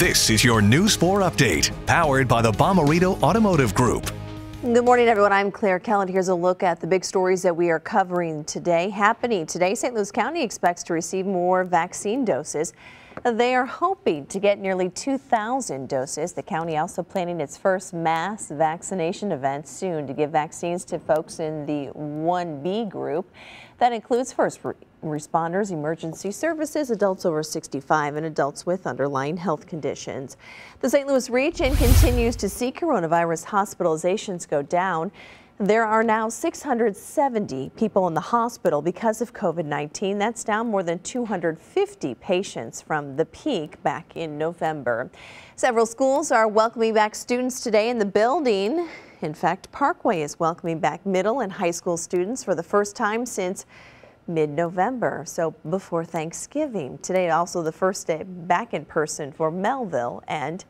This is your News 4 update, powered by the Bomarito Automotive Group. Good morning, everyone. I'm Claire Kelland. Here's a look at the big stories that we are covering today. Happening today, St. Louis County expects to receive more vaccine doses. They are hoping to get nearly 2,000 doses. The county also planning its first mass vaccination event soon to give vaccines to folks in the 1B group. That includes first responders, emergency services, adults over 65, and adults with underlying health conditions. The St. Louis region continues to see coronavirus hospitalizations go down. There are now 670 people in the hospital because of COVID-19. That's down more than 250 patients from the peak back in November. Several schools are welcoming back students today in the building. In fact, Parkway is welcoming back middle and high school students for the first time since mid-November, so before Thanksgiving. Today also the first day back in person for Melville and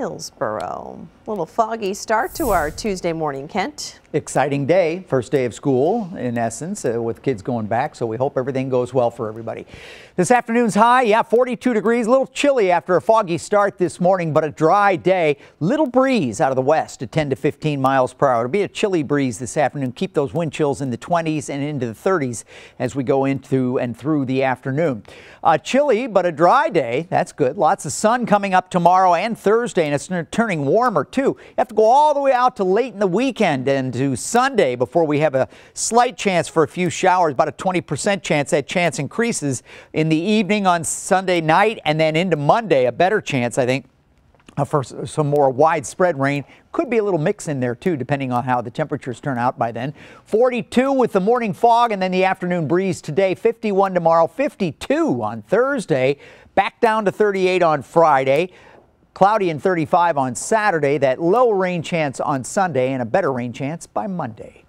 Hillsboro. A little foggy start to our Tuesday morning, Kent. Exciting day, first day of school in essence, uh, with kids going back, so we hope everything goes well for everybody. This afternoon's high, yeah, 42 degrees, a little chilly after a foggy start this morning, but a dry day. Little breeze out of the west at 10 to 15 miles per hour. It'll be a chilly breeze this afternoon. Keep those wind chills in the 20s and into the 30s as we go into and through the afternoon. Uh, chilly, but a dry day. That's good. Lots of sun coming up tomorrow and Thursday and it's turning warmer too. You have to go all the way out to late in the weekend and to Sunday before we have a slight chance for a few showers, about a 20% chance. That chance increases in the evening on Sunday night and then into Monday, a better chance, I think uh, for some more widespread rain. Could be a little mix in there too, depending on how the temperatures turn out by then. 42 with the morning fog and then the afternoon breeze today. 51 tomorrow, 52 on Thursday, back down to 38 on Friday. Cloudy and 35 on Saturday, that low rain chance on Sunday, and a better rain chance by Monday.